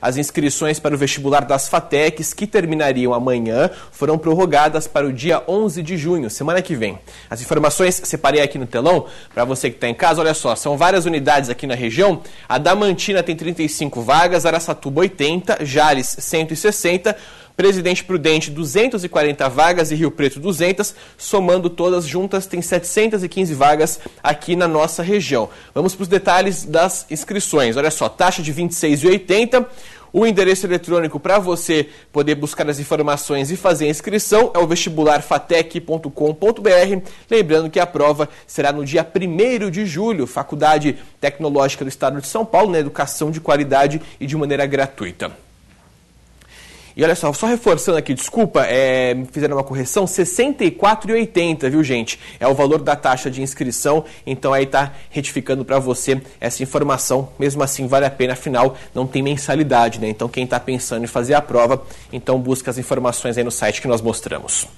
As inscrições para o vestibular das FATECs, que terminariam amanhã, foram prorrogadas para o dia 11 de junho, semana que vem. As informações separei aqui no telão para você que está em casa. Olha só, são várias unidades aqui na região. A Damantina tem 35 vagas, Araçatuba 80, Jales 160. Presidente Prudente 240 vagas e Rio Preto 200, somando todas juntas tem 715 vagas aqui na nossa região. Vamos para os detalhes das inscrições. Olha só, taxa de 26,80. O endereço eletrônico para você poder buscar as informações e fazer a inscrição é o vestibularfatec.com.br. Lembrando que a prova será no dia 1 de julho, Faculdade Tecnológica do Estado de São Paulo, na né? educação de qualidade e de maneira gratuita. E olha só, só reforçando aqui, desculpa, é, fizeram uma correção, 64,80, viu gente? É o valor da taxa de inscrição, então aí tá retificando para você essa informação. Mesmo assim, vale a pena, afinal, não tem mensalidade, né? Então quem está pensando em fazer a prova, então busca as informações aí no site que nós mostramos.